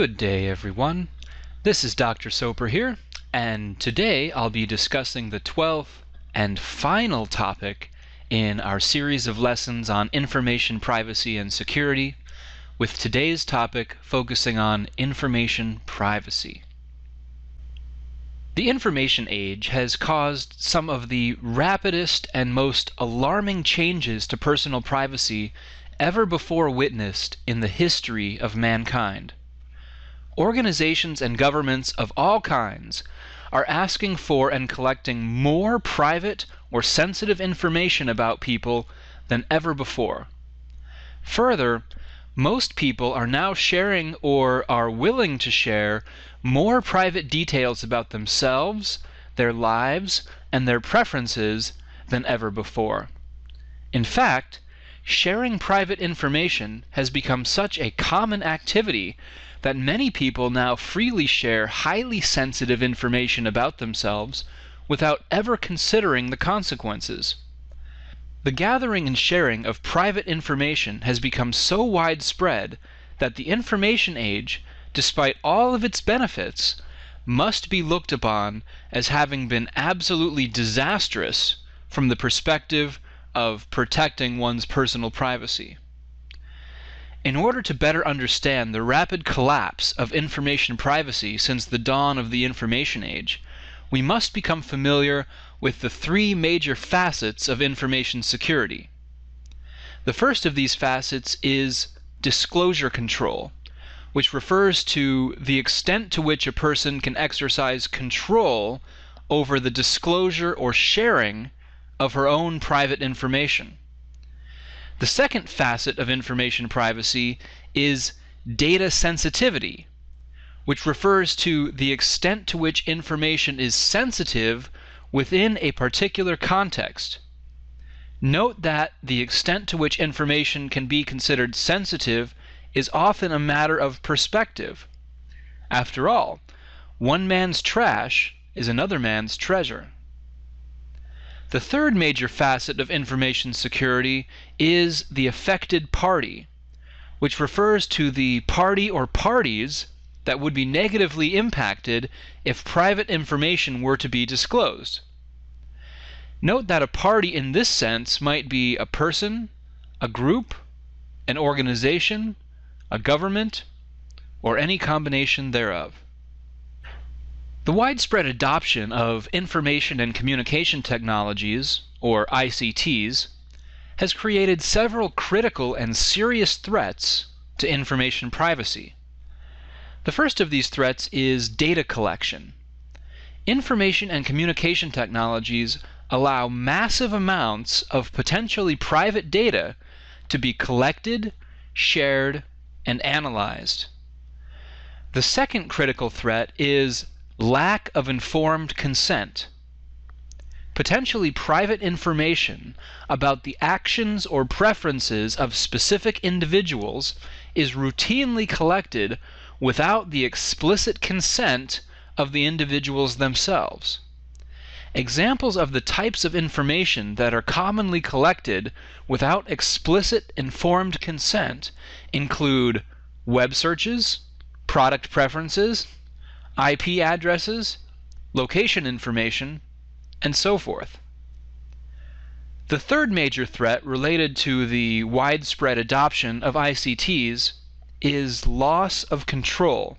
Good day, everyone. This is Dr. Soper here, and today I'll be discussing the 12th and final topic in our series of lessons on information privacy and security, with today's topic focusing on information privacy. The information age has caused some of the rapidest and most alarming changes to personal privacy ever before witnessed in the history of mankind. Organizations and governments of all kinds are asking for and collecting more private or sensitive information about people than ever before. Further, most people are now sharing or are willing to share more private details about themselves, their lives, and their preferences than ever before. In fact, sharing private information has become such a common activity that many people now freely share highly sensitive information about themselves without ever considering the consequences. The gathering and sharing of private information has become so widespread that the information age, despite all of its benefits, must be looked upon as having been absolutely disastrous from the perspective of protecting one's personal privacy. In order to better understand the rapid collapse of information privacy since the dawn of the information age, we must become familiar with the three major facets of information security. The first of these facets is disclosure control, which refers to the extent to which a person can exercise control over the disclosure or sharing of her own private information. The second facet of information privacy is data sensitivity, which refers to the extent to which information is sensitive within a particular context. Note that the extent to which information can be considered sensitive is often a matter of perspective. After all, one man's trash is another man's treasure. The third major facet of information security is the affected party, which refers to the party or parties that would be negatively impacted if private information were to be disclosed. Note that a party in this sense might be a person, a group, an organization, a government, or any combination thereof. The widespread adoption of information and communication technologies, or ICTs, has created several critical and serious threats to information privacy. The first of these threats is data collection. Information and communication technologies allow massive amounts of potentially private data to be collected, shared, and analyzed. The second critical threat is lack of informed consent, potentially private information about the actions or preferences of specific individuals is routinely collected without the explicit consent of the individuals themselves. Examples of the types of information that are commonly collected without explicit informed consent include web searches, product preferences, IP addresses, location information, and so forth. The third major threat related to the widespread adoption of ICTs is loss of control.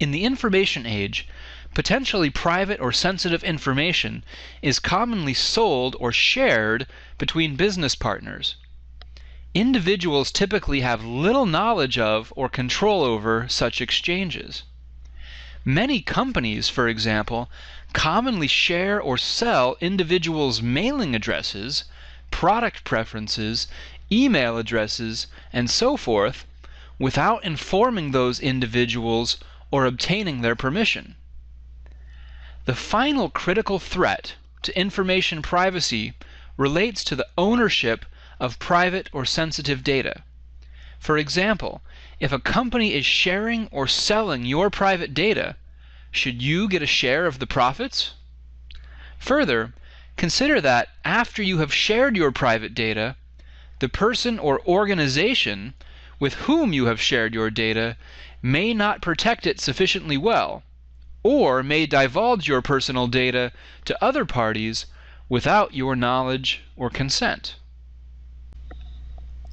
In the information age, potentially private or sensitive information is commonly sold or shared between business partners. Individuals typically have little knowledge of or control over such exchanges. Many companies, for example, commonly share or sell individuals' mailing addresses, product preferences, email addresses, and so forth without informing those individuals or obtaining their permission. The final critical threat to information privacy relates to the ownership of private or sensitive data. For example, if a company is sharing or selling your private data, should you get a share of the profits? Further, consider that after you have shared your private data, the person or organization with whom you have shared your data may not protect it sufficiently well, or may divulge your personal data to other parties without your knowledge or consent.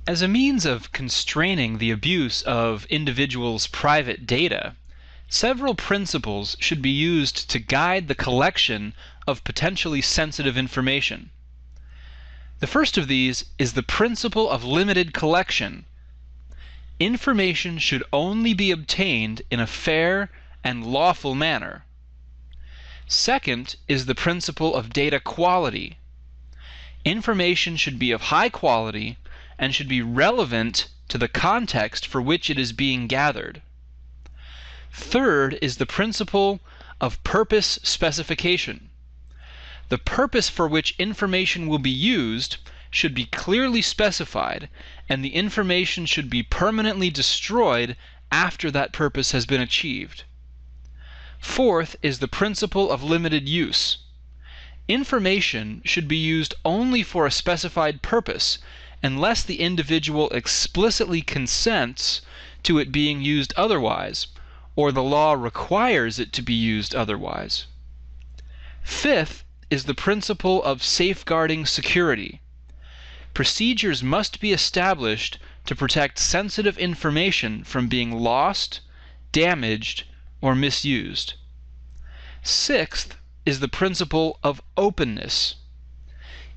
As a means of constraining the abuse of individuals' private data, several principles should be used to guide the collection of potentially sensitive information. The first of these is the principle of limited collection. Information should only be obtained in a fair and lawful manner. Second is the principle of data quality. Information should be of high quality and should be relevant to the context for which it is being gathered. Third is the principle of purpose specification. The purpose for which information will be used should be clearly specified, and the information should be permanently destroyed after that purpose has been achieved. Fourth is the principle of limited use. Information should be used only for a specified purpose unless the individual explicitly consents to it being used otherwise, or the law requires it to be used otherwise. Fifth is the principle of safeguarding security. Procedures must be established to protect sensitive information from being lost, damaged, or misused. Sixth is the principle of openness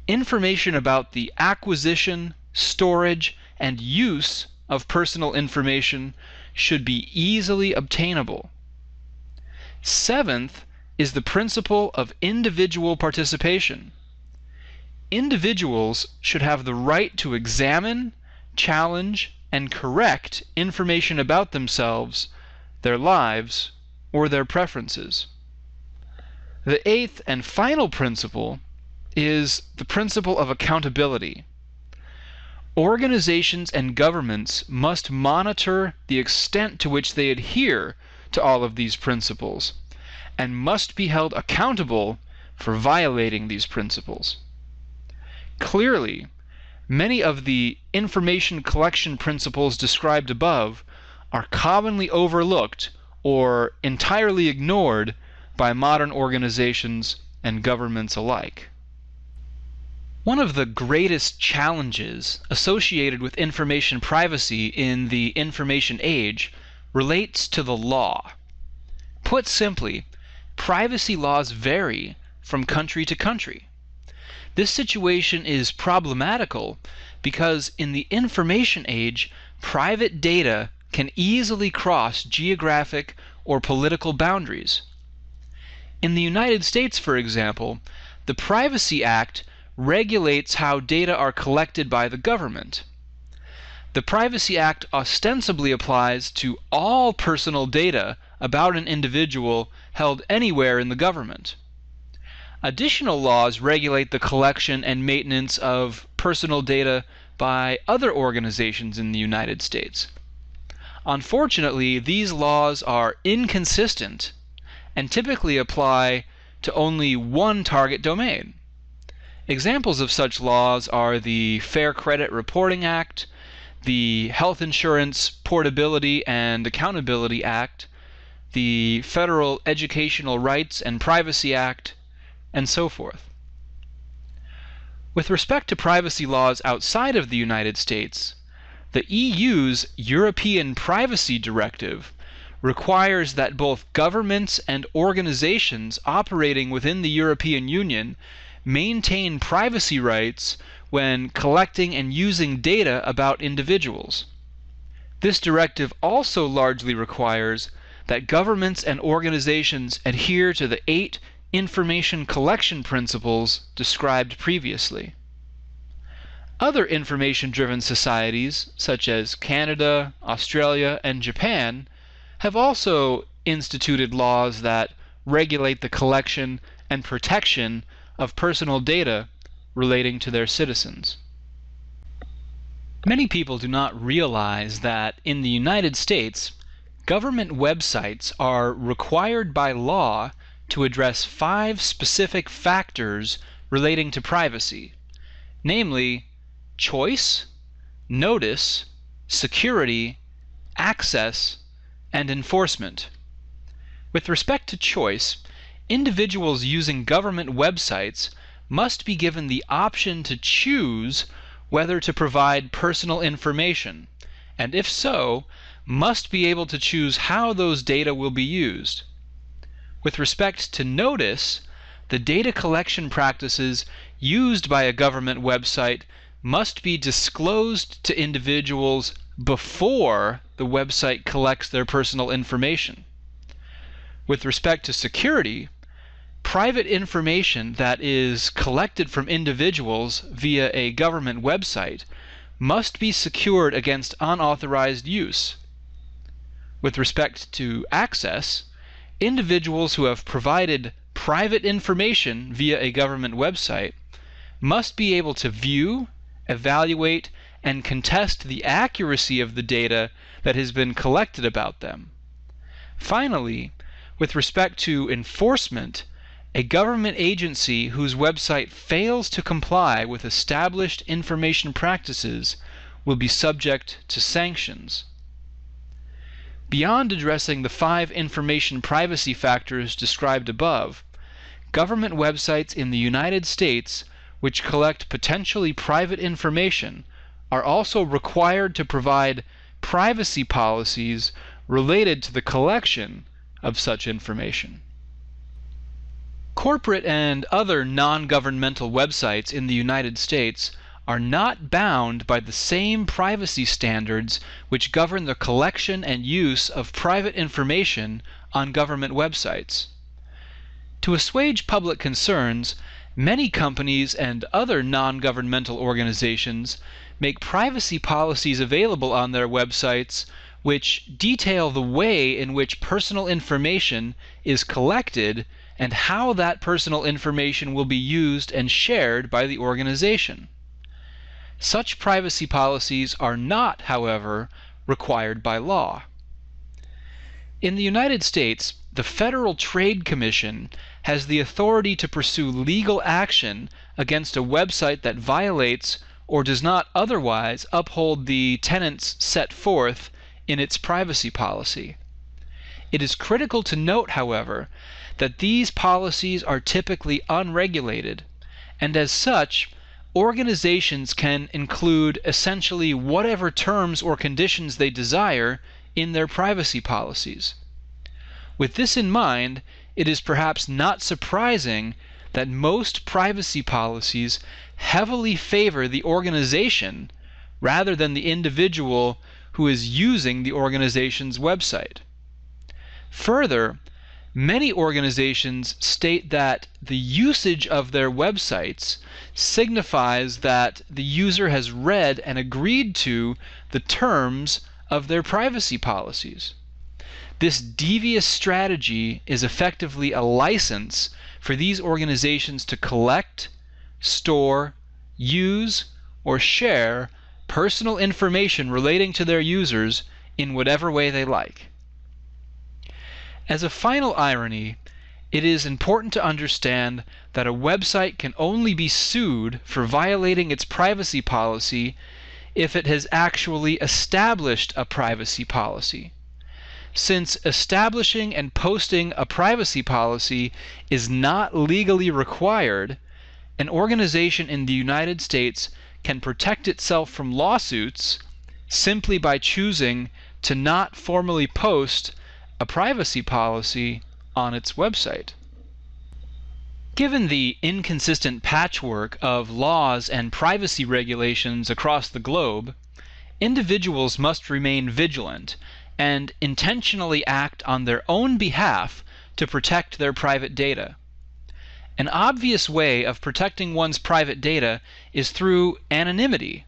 information about the acquisition, storage, and use of personal information should be easily obtainable. Seventh is the principle of individual participation. Individuals should have the right to examine, challenge, and correct information about themselves, their lives, or their preferences. The eighth and final principle is the principle of accountability. Organizations and governments must monitor the extent to which they adhere to all of these principles and must be held accountable for violating these principles. Clearly, many of the information collection principles described above are commonly overlooked or entirely ignored by modern organizations and governments alike. One of the greatest challenges associated with information privacy in the information age relates to the law. Put simply, privacy laws vary from country to country. This situation is problematical because in the information age, private data can easily cross geographic or political boundaries. In the United States, for example, the Privacy Act regulates how data are collected by the government. The Privacy Act ostensibly applies to all personal data about an individual held anywhere in the government. Additional laws regulate the collection and maintenance of personal data by other organizations in the United States. Unfortunately, these laws are inconsistent and typically apply to only one target domain. Examples of such laws are the Fair Credit Reporting Act, the Health Insurance Portability and Accountability Act, the Federal Educational Rights and Privacy Act, and so forth. With respect to privacy laws outside of the United States, the EU's European Privacy Directive requires that both governments and organizations operating within the European Union maintain privacy rights when collecting and using data about individuals. This directive also largely requires that governments and organizations adhere to the eight information collection principles described previously. Other information driven societies, such as Canada, Australia, and Japan, have also instituted laws that regulate the collection and protection of personal data relating to their citizens. Many people do not realize that in the United States, government websites are required by law to address five specific factors relating to privacy, namely choice, notice, security, access, and enforcement. With respect to choice, individuals using government websites must be given the option to choose whether to provide personal information, and if so, must be able to choose how those data will be used. With respect to notice, the data collection practices used by a government website must be disclosed to individuals before the website collects their personal information. With respect to security, private information that is collected from individuals via a government website must be secured against unauthorized use. With respect to access, individuals who have provided private information via a government website must be able to view, evaluate, and contest the accuracy of the data that has been collected about them. Finally, with respect to enforcement, a government agency whose website fails to comply with established information practices will be subject to sanctions. Beyond addressing the five information privacy factors described above, government websites in the United States which collect potentially private information are also required to provide privacy policies related to the collection of such information. Corporate and other non governmental websites in the United States are not bound by the same privacy standards which govern the collection and use of private information on government websites. To assuage public concerns, many companies and other non governmental organizations make privacy policies available on their websites which detail the way in which personal information is collected and how that personal information will be used and shared by the organization. Such privacy policies are not, however, required by law. In the United States, the Federal Trade Commission has the authority to pursue legal action against a website that violates or does not otherwise uphold the tenets set forth in its privacy policy. It is critical to note, however, that these policies are typically unregulated, and as such, organizations can include essentially whatever terms or conditions they desire in their privacy policies. With this in mind, it is perhaps not surprising that most privacy policies heavily favor the organization rather than the individual who is using the organization's website. Further, Many organizations state that the usage of their websites signifies that the user has read and agreed to the terms of their privacy policies. This devious strategy is effectively a license for these organizations to collect, store, use, or share personal information relating to their users in whatever way they like. As a final irony, it is important to understand that a website can only be sued for violating its privacy policy if it has actually established a privacy policy. Since establishing and posting a privacy policy is not legally required, an organization in the United States can protect itself from lawsuits simply by choosing to not formally post a privacy policy on its website. Given the inconsistent patchwork of laws and privacy regulations across the globe, individuals must remain vigilant and intentionally act on their own behalf to protect their private data. An obvious way of protecting one's private data is through anonymity.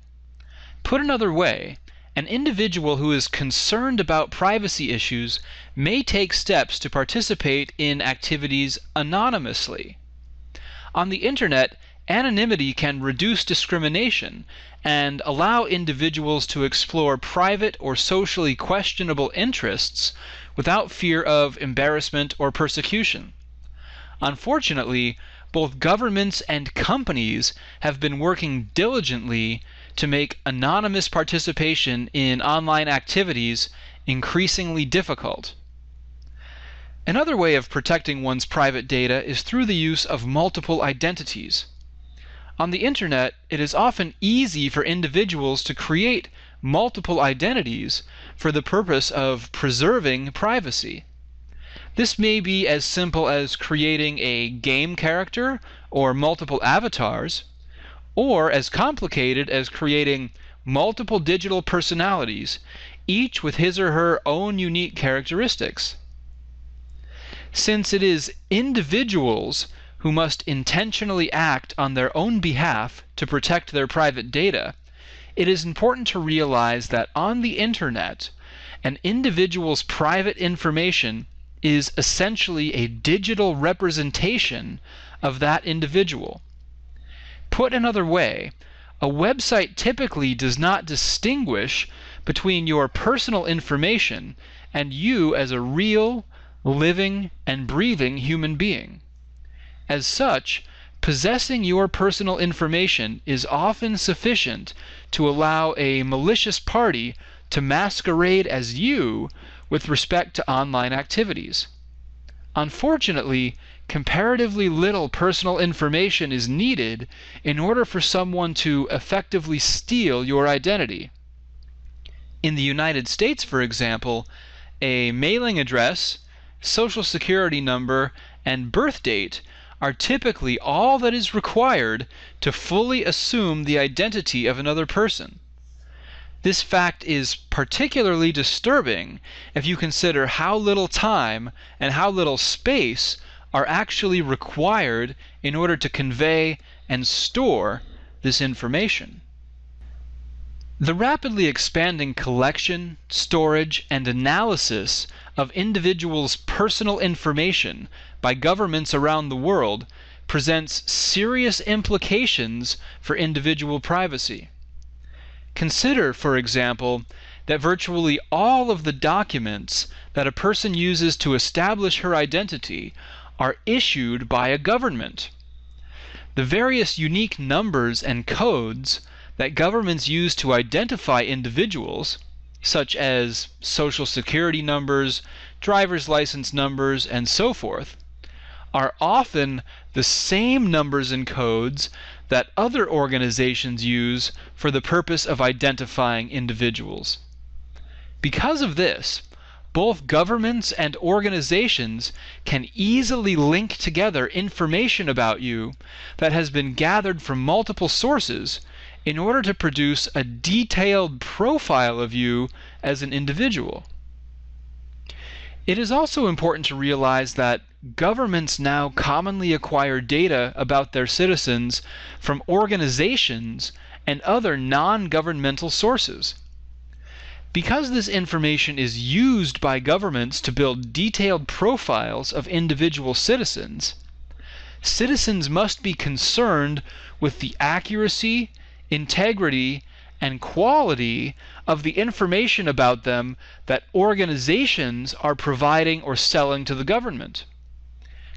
Put another way, an individual who is concerned about privacy issues may take steps to participate in activities anonymously. On the internet, anonymity can reduce discrimination and allow individuals to explore private or socially questionable interests without fear of embarrassment or persecution. Unfortunately, both governments and companies have been working diligently to make anonymous participation in online activities increasingly difficult. Another way of protecting one's private data is through the use of multiple identities. On the internet, it is often easy for individuals to create multiple identities for the purpose of preserving privacy. This may be as simple as creating a game character or multiple avatars, or as complicated as creating multiple digital personalities, each with his or her own unique characteristics. Since it is individuals who must intentionally act on their own behalf to protect their private data, it is important to realize that on the internet, an individual's private information is essentially a digital representation of that individual. Put another way, a website typically does not distinguish between your personal information and you as a real, living, and breathing human being. As such, possessing your personal information is often sufficient to allow a malicious party to masquerade as you with respect to online activities. Unfortunately, comparatively little personal information is needed in order for someone to effectively steal your identity. In the United States, for example, a mailing address, social security number, and birth date are typically all that is required to fully assume the identity of another person. This fact is particularly disturbing if you consider how little time and how little space are actually required in order to convey and store this information. The rapidly expanding collection, storage, and analysis of individuals' personal information by governments around the world presents serious implications for individual privacy. Consider, for example, that virtually all of the documents that a person uses to establish her identity are issued by a government. The various unique numbers and codes that governments use to identify individuals, such as social security numbers, driver's license numbers, and so forth, are often the same numbers and codes that other organizations use for the purpose of identifying individuals. Because of this, both governments and organizations can easily link together information about you that has been gathered from multiple sources in order to produce a detailed profile of you as an individual. It is also important to realize that governments now commonly acquire data about their citizens from organizations and other non governmental sources because this information is used by governments to build detailed profiles of individual citizens, citizens must be concerned with the accuracy, integrity, and quality of the information about them that organizations are providing or selling to the government.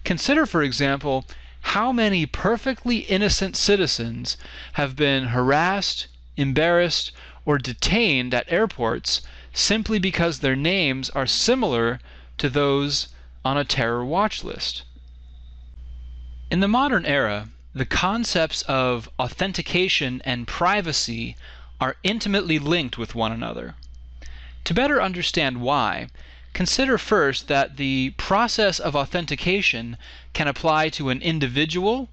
Consider, for example, how many perfectly innocent citizens have been harassed, embarrassed, or detained at airports simply because their names are similar to those on a terror watch list. In the modern era, the concepts of authentication and privacy are intimately linked with one another. To better understand why, consider first that the process of authentication can apply to an individual,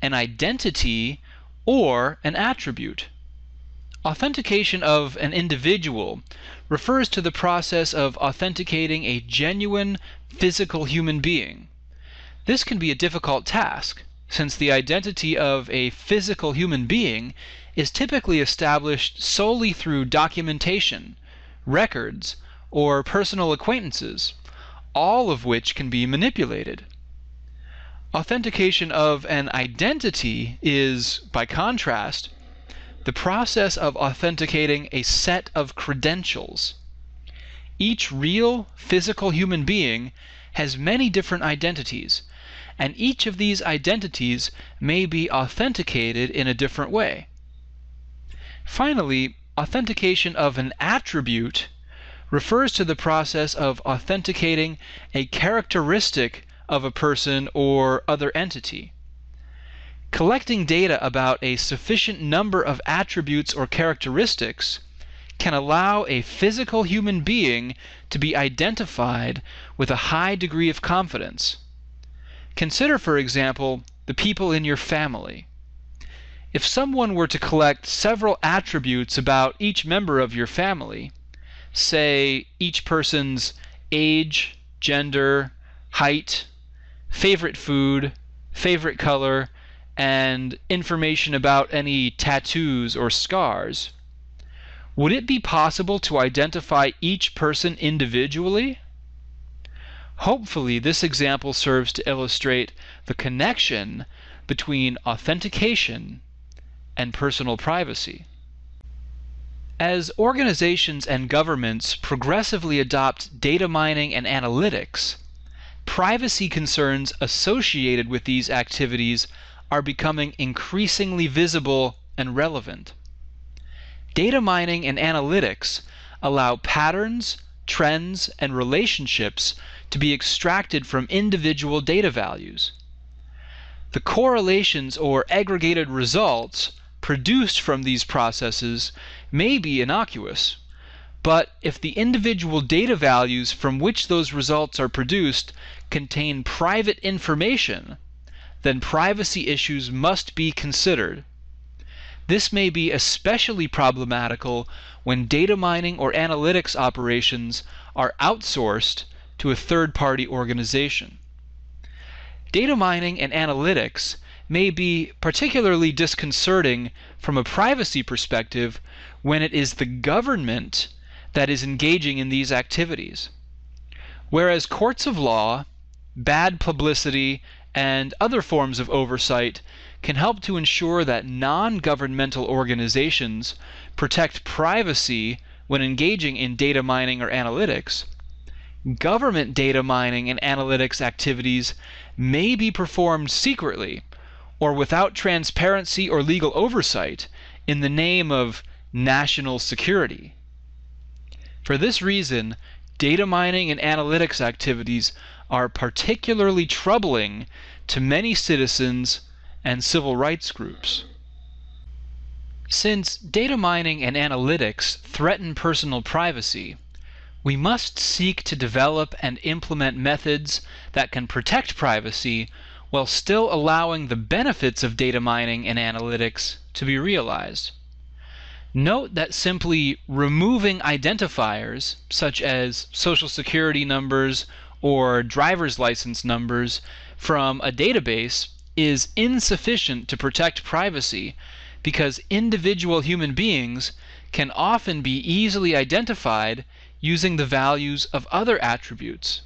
an identity, or an attribute. Authentication of an individual refers to the process of authenticating a genuine physical human being. This can be a difficult task, since the identity of a physical human being is typically established solely through documentation, records, or personal acquaintances, all of which can be manipulated. Authentication of an identity is, by contrast, the process of authenticating a set of credentials. Each real physical human being has many different identities, and each of these identities may be authenticated in a different way. Finally, authentication of an attribute refers to the process of authenticating a characteristic of a person or other entity collecting data about a sufficient number of attributes or characteristics can allow a physical human being to be identified with a high degree of confidence. Consider, for example, the people in your family. If someone were to collect several attributes about each member of your family, say each person's age, gender, height, favorite food, favorite color, and information about any tattoos or scars, would it be possible to identify each person individually? Hopefully, this example serves to illustrate the connection between authentication and personal privacy. As organizations and governments progressively adopt data mining and analytics, privacy concerns associated with these activities are becoming increasingly visible and relevant. Data mining and analytics allow patterns, trends, and relationships to be extracted from individual data values. The correlations or aggregated results produced from these processes may be innocuous, but if the individual data values from which those results are produced contain private information, then privacy issues must be considered. This may be especially problematical when data mining or analytics operations are outsourced to a third party organization. Data mining and analytics may be particularly disconcerting from a privacy perspective when it is the government that is engaging in these activities. Whereas courts of law, bad publicity, and other forms of oversight can help to ensure that non governmental organizations protect privacy when engaging in data mining or analytics, government data mining and analytics activities may be performed secretly or without transparency or legal oversight in the name of national security. For this reason, data mining and analytics activities are particularly troubling to many citizens and civil rights groups. Since data mining and analytics threaten personal privacy, we must seek to develop and implement methods that can protect privacy while still allowing the benefits of data mining and analytics to be realized. Note that simply removing identifiers, such as social security numbers or driver's license numbers from a database is insufficient to protect privacy because individual human beings can often be easily identified using the values of other attributes.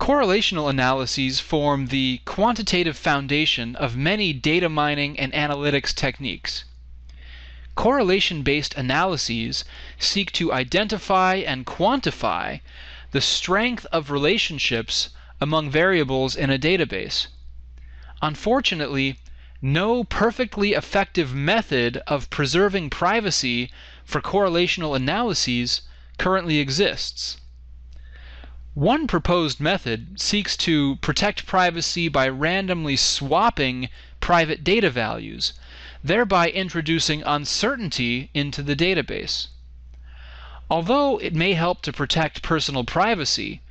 Correlational analyses form the quantitative foundation of many data mining and analytics techniques. Correlation based analyses seek to identify and quantify the strength of relationships among variables in a database. Unfortunately, no perfectly effective method of preserving privacy for correlational analyses currently exists. One proposed method seeks to protect privacy by randomly swapping private data values, thereby introducing uncertainty into the database. Although it may help to protect personal privacy,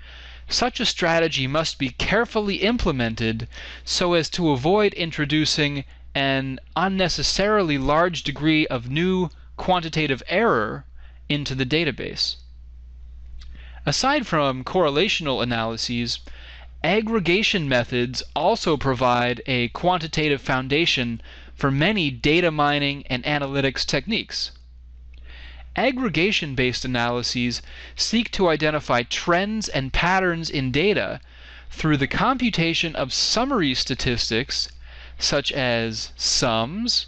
such a strategy must be carefully implemented so as to avoid introducing an unnecessarily large degree of new quantitative error into the database. Aside from correlational analyses, aggregation methods also provide a quantitative foundation for many data mining and analytics techniques. Aggregation based analyses seek to identify trends and patterns in data through the computation of summary statistics such as sums,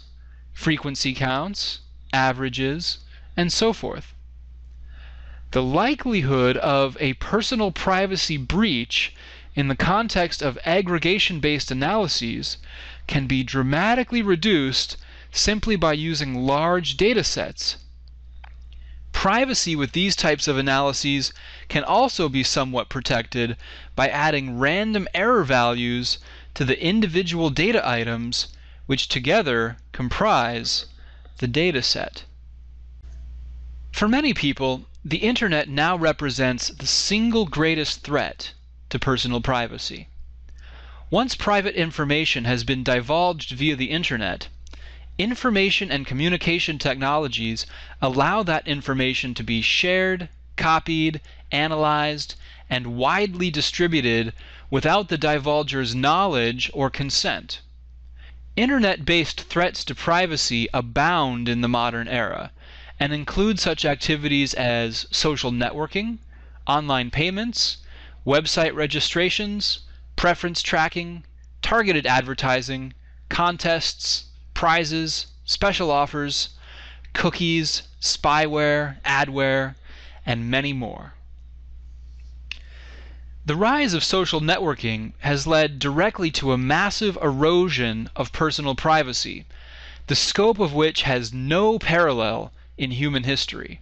frequency counts, averages, and so forth. The likelihood of a personal privacy breach in the context of aggregation based analyses can be dramatically reduced simply by using large data sets Privacy with these types of analyses can also be somewhat protected by adding random error values to the individual data items, which together comprise the data set. For many people, the internet now represents the single greatest threat to personal privacy. Once private information has been divulged via the internet, Information and communication technologies allow that information to be shared, copied, analyzed, and widely distributed without the divulger's knowledge or consent. Internet based threats to privacy abound in the modern era and include such activities as social networking, online payments, website registrations, preference tracking, targeted advertising, contests, prizes, special offers, cookies, spyware, adware, and many more. The rise of social networking has led directly to a massive erosion of personal privacy, the scope of which has no parallel in human history.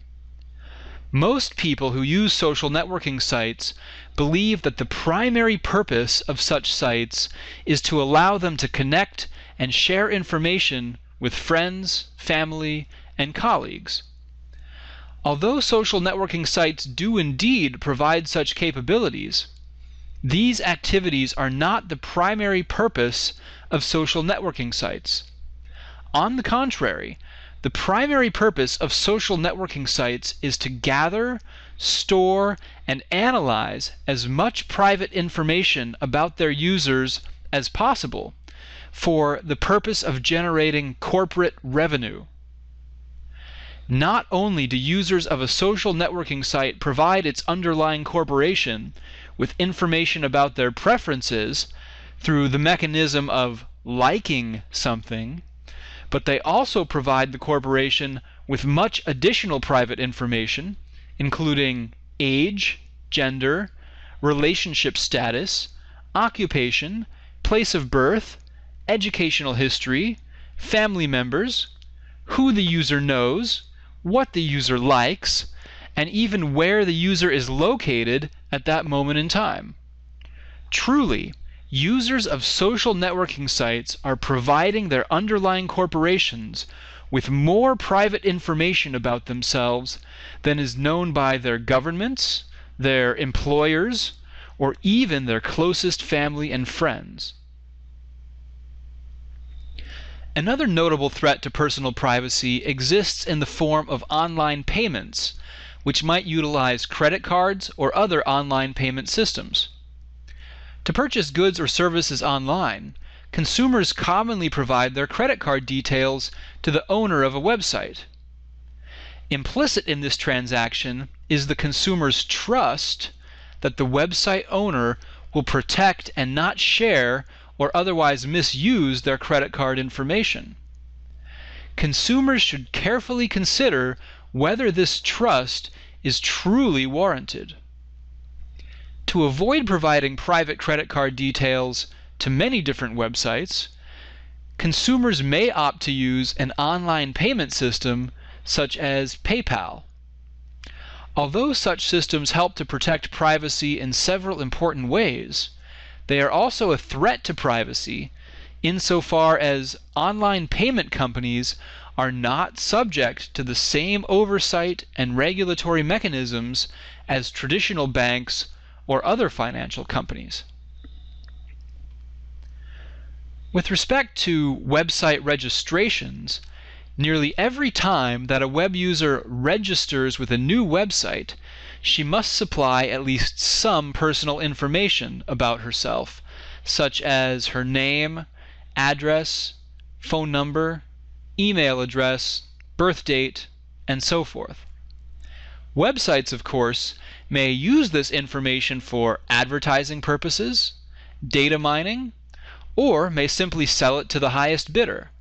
Most people who use social networking sites believe that the primary purpose of such sites is to allow them to connect and share information with friends, family, and colleagues. Although social networking sites do indeed provide such capabilities, these activities are not the primary purpose of social networking sites. On the contrary, the primary purpose of social networking sites is to gather, store, and analyze as much private information about their users as possible for the purpose of generating corporate revenue. Not only do users of a social networking site provide its underlying corporation with information about their preferences through the mechanism of liking something, but they also provide the corporation with much additional private information, including age, gender, relationship status, occupation, place of birth, educational history, family members, who the user knows, what the user likes, and even where the user is located at that moment in time. Truly, users of social networking sites are providing their underlying corporations with more private information about themselves than is known by their governments, their employers, or even their closest family and friends. Another notable threat to personal privacy exists in the form of online payments, which might utilize credit cards or other online payment systems. To purchase goods or services online, consumers commonly provide their credit card details to the owner of a website. Implicit in this transaction is the consumer's trust that the website owner will protect and not share or otherwise misuse their credit card information. Consumers should carefully consider whether this trust is truly warranted. To avoid providing private credit card details to many different websites, consumers may opt to use an online payment system such as PayPal. Although such systems help to protect privacy in several important ways, they are also a threat to privacy insofar as online payment companies are not subject to the same oversight and regulatory mechanisms as traditional banks or other financial companies. With respect to website registrations, nearly every time that a web user registers with a new website, she must supply at least some personal information about herself, such as her name, address, phone number, email address, birth date, and so forth. Websites, of course, may use this information for advertising purposes, data mining, or may simply sell it to the highest bidder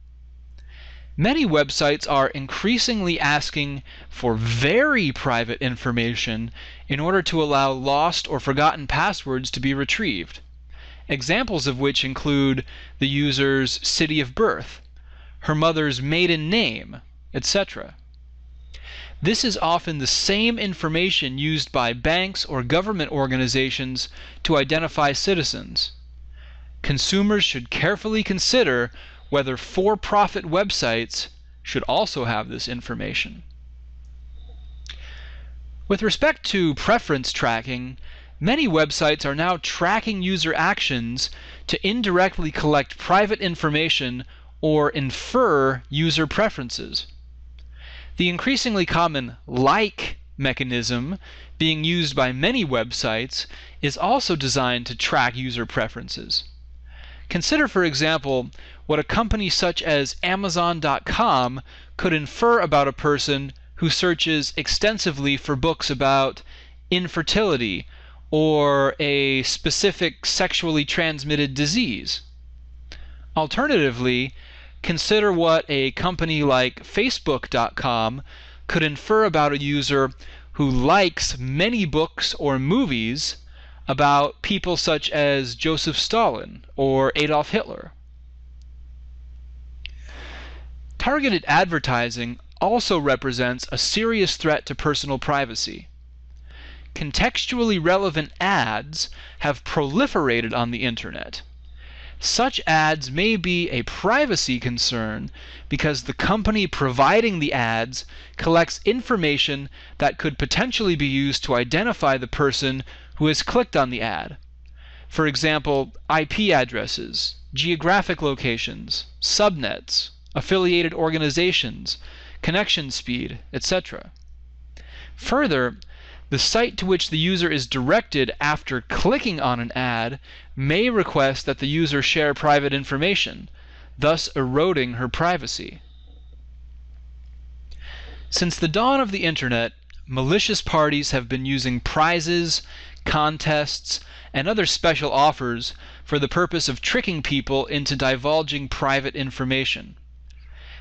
Many websites are increasingly asking for very private information in order to allow lost or forgotten passwords to be retrieved, examples of which include the user's city of birth, her mother's maiden name, etc. This is often the same information used by banks or government organizations to identify citizens. Consumers should carefully consider whether for profit websites should also have this information. With respect to preference tracking, many websites are now tracking user actions to indirectly collect private information or infer user preferences. The increasingly common like mechanism being used by many websites is also designed to track user preferences. Consider, for example, what a company such as Amazon.com could infer about a person who searches extensively for books about infertility or a specific sexually transmitted disease. Alternatively, consider what a company like Facebook.com could infer about a user who likes many books or movies about people such as Joseph Stalin or Adolf Hitler. targeted advertising also represents a serious threat to personal privacy. Contextually relevant ads have proliferated on the internet. Such ads may be a privacy concern because the company providing the ads collects information that could potentially be used to identify the person who has clicked on the ad. For example, IP addresses, geographic locations, subnets, affiliated organizations, connection speed, etc. Further, the site to which the user is directed after clicking on an ad may request that the user share private information, thus eroding her privacy. Since the dawn of the internet, malicious parties have been using prizes, contests, and other special offers for the purpose of tricking people into divulging private information.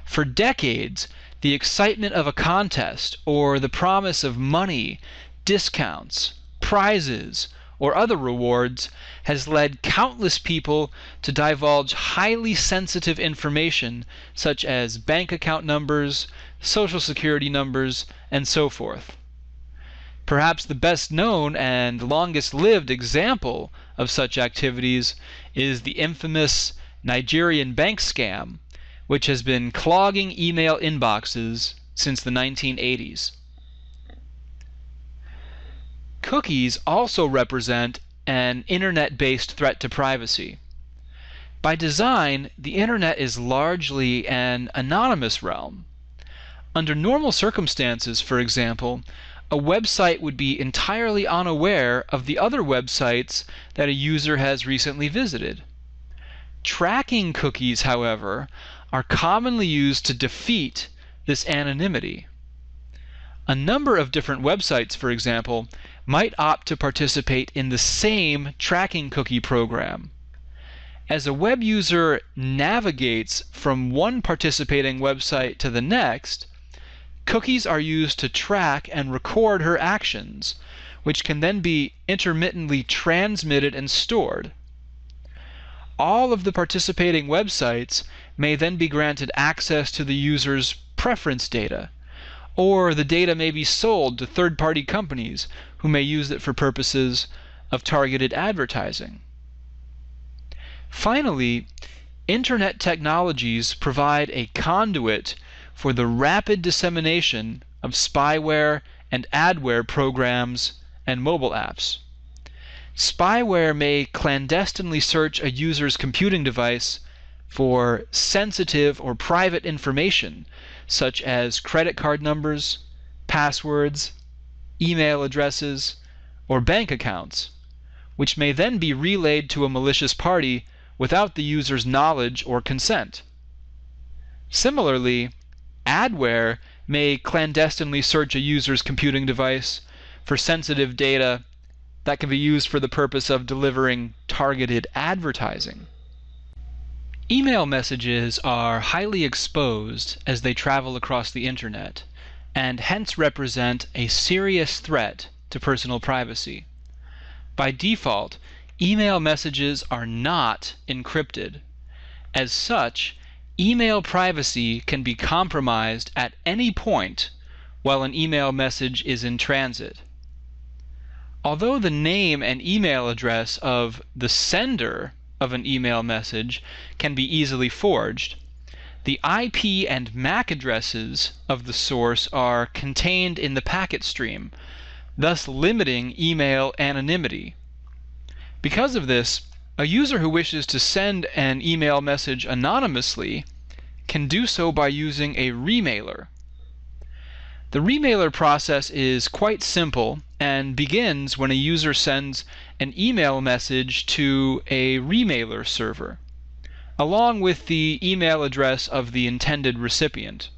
For decades, the excitement of a contest or the promise of money, discounts, prizes, or other rewards has led countless people to divulge highly sensitive information such as bank account numbers, social security numbers, and so forth. Perhaps the best known and longest lived example of such activities is the infamous Nigerian bank scam which has been clogging email inboxes since the 1980s. Cookies also represent an internet based threat to privacy. By design, the internet is largely an anonymous realm. Under normal circumstances, for example, a website would be entirely unaware of the other websites that a user has recently visited. Tracking cookies, however, are commonly used to defeat this anonymity. A number of different websites, for example, might opt to participate in the same tracking cookie program. As a web user navigates from one participating website to the next, cookies are used to track and record her actions, which can then be intermittently transmitted and stored. All of the participating websites may then be granted access to the user's preference data, or the data may be sold to third party companies who may use it for purposes of targeted advertising. Finally, Internet technologies provide a conduit for the rapid dissemination of spyware and adware programs and mobile apps. Spyware may clandestinely search a user's computing device for sensitive or private information, such as credit card numbers, passwords, email addresses, or bank accounts, which may then be relayed to a malicious party without the user's knowledge or consent. Similarly, adware may clandestinely search a user's computing device for sensitive data that can be used for the purpose of delivering targeted advertising. Email messages are highly exposed as they travel across the internet and hence represent a serious threat to personal privacy. By default, email messages are not encrypted. As such, email privacy can be compromised at any point while an email message is in transit. Although the name and email address of the sender of an email message can be easily forged. The IP and MAC addresses of the source are contained in the packet stream, thus limiting email anonymity. Because of this, a user who wishes to send an email message anonymously can do so by using a remailer. The remailer process is quite simple and begins when a user sends an email message to a remailer server, along with the email address of the intended recipient.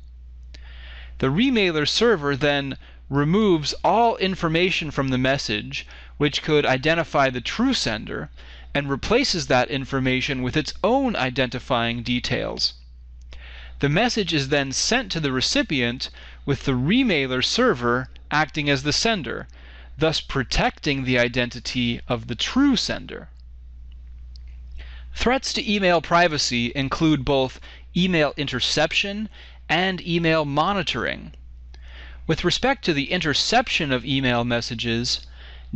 The remailer server then removes all information from the message which could identify the true sender and replaces that information with its own identifying details. The message is then sent to the recipient with the remailer server acting as the sender thus protecting the identity of the true sender. Threats to email privacy include both email interception and email monitoring. With respect to the interception of email messages,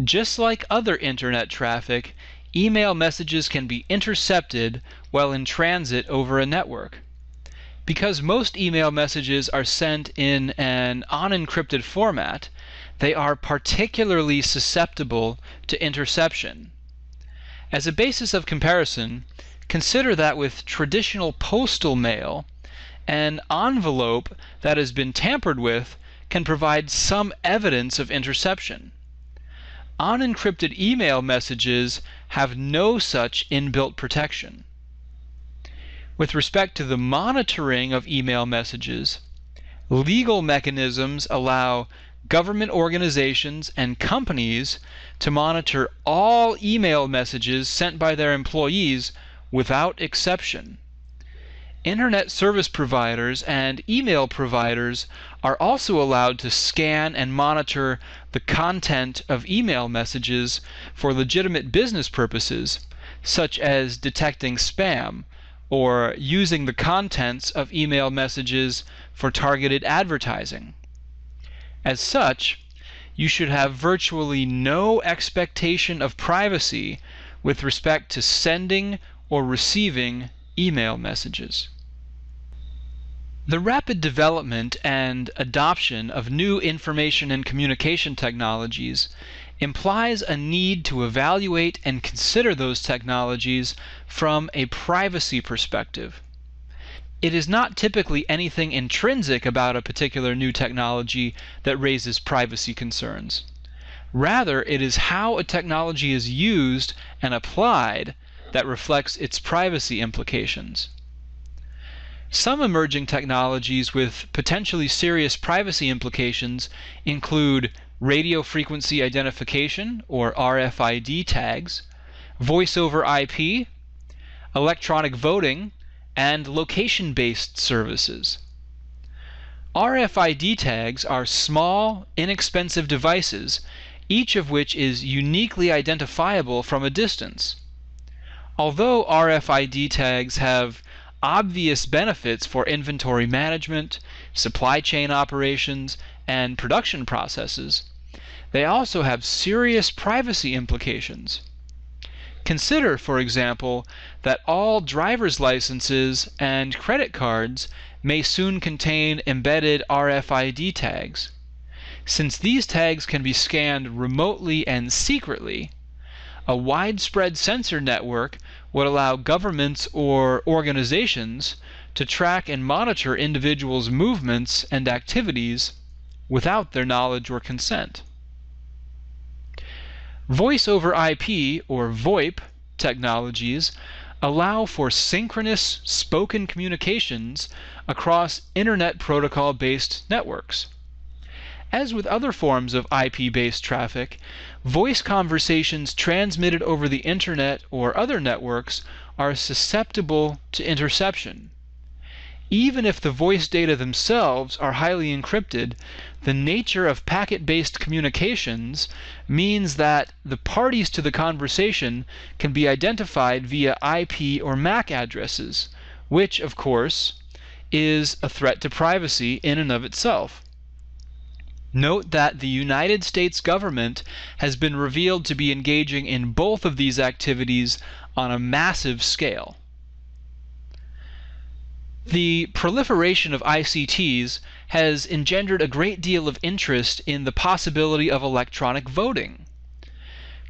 just like other internet traffic, email messages can be intercepted while in transit over a network. Because most email messages are sent in an unencrypted format, they are particularly susceptible to interception. As a basis of comparison, consider that with traditional postal mail, an envelope that has been tampered with can provide some evidence of interception. Unencrypted email messages have no such inbuilt protection. With respect to the monitoring of email messages, legal mechanisms allow government organizations and companies to monitor all email messages sent by their employees without exception. Internet service providers and email providers are also allowed to scan and monitor the content of email messages for legitimate business purposes, such as detecting spam or using the contents of email messages for targeted advertising. As such, you should have virtually no expectation of privacy with respect to sending or receiving email messages. The rapid development and adoption of new information and communication technologies implies a need to evaluate and consider those technologies from a privacy perspective. It is not typically anything intrinsic about a particular new technology that raises privacy concerns. Rather, it is how a technology is used and applied that reflects its privacy implications. Some emerging technologies with potentially serious privacy implications include radio frequency identification, or RFID tags, voice over IP, electronic voting, and location based services. RFID tags are small, inexpensive devices, each of which is uniquely identifiable from a distance. Although RFID tags have obvious benefits for inventory management, supply chain operations, and production processes, they also have serious privacy implications. Consider, for example, that all driver's licenses and credit cards may soon contain embedded RFID tags. Since these tags can be scanned remotely and secretly, a widespread sensor network would allow governments or organizations to track and monitor individuals' movements and activities without their knowledge or consent. Voice over IP, or VoIP, technologies allow for synchronous spoken communications across Internet protocol based networks. As with other forms of IP based traffic, voice conversations transmitted over the internet or other networks are susceptible to interception. Even if the voice data themselves are highly encrypted, the nature of packet based communications means that the parties to the conversation can be identified via IP or MAC addresses, which, of course, is a threat to privacy in and of itself. Note that the United States government has been revealed to be engaging in both of these activities on a massive scale. The proliferation of ICTs has engendered a great deal of interest in the possibility of electronic voting.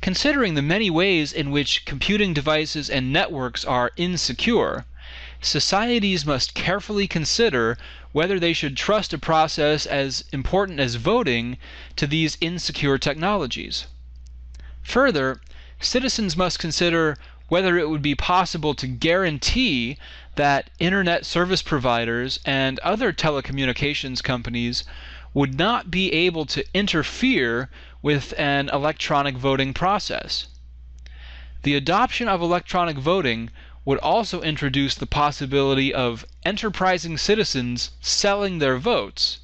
Considering the many ways in which computing devices and networks are insecure, societies must carefully consider whether they should trust a process as important as voting to these insecure technologies. Further, citizens must consider whether it would be possible to guarantee that internet service providers and other telecommunications companies would not be able to interfere with an electronic voting process. The adoption of electronic voting would also introduce the possibility of enterprising citizens selling their votes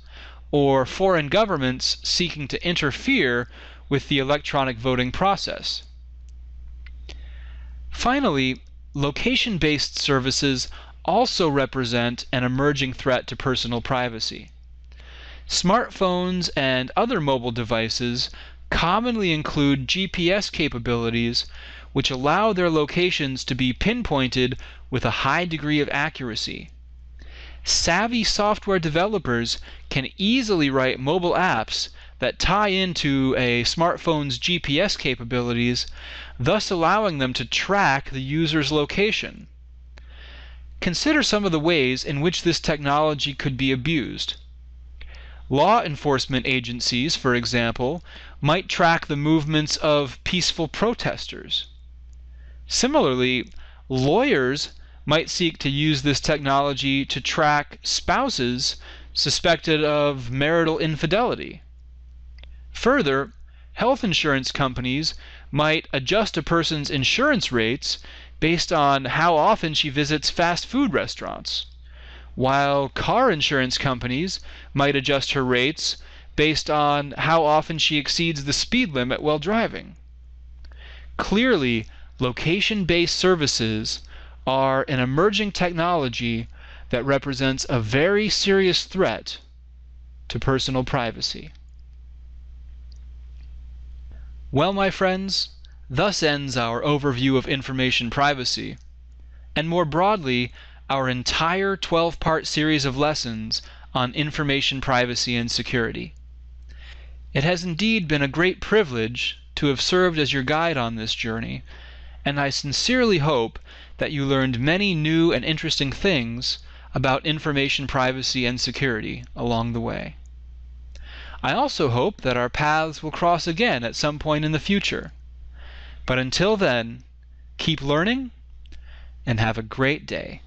or foreign governments seeking to interfere with the electronic voting process. Finally, location based services also represent an emerging threat to personal privacy. Smartphones and other mobile devices commonly include GPS capabilities which allow their locations to be pinpointed with a high degree of accuracy. Savvy software developers can easily write mobile apps that tie into a smartphone's GPS capabilities, thus allowing them to track the user's location. Consider some of the ways in which this technology could be abused. Law enforcement agencies, for example, might track the movements of peaceful protesters. Similarly, lawyers might seek to use this technology to track spouses suspected of marital infidelity. Further, health insurance companies might adjust a person's insurance rates based on how often she visits fast food restaurants, while car insurance companies might adjust her rates based on how often she exceeds the speed limit while driving. Clearly, Location based services are an emerging technology that represents a very serious threat to personal privacy. Well, my friends, thus ends our overview of information privacy, and more broadly, our entire 12 part series of lessons on information privacy and security. It has indeed been a great privilege to have served as your guide on this journey and I sincerely hope that you learned many new and interesting things about information privacy and security along the way. I also hope that our paths will cross again at some point in the future. But until then, keep learning and have a great day.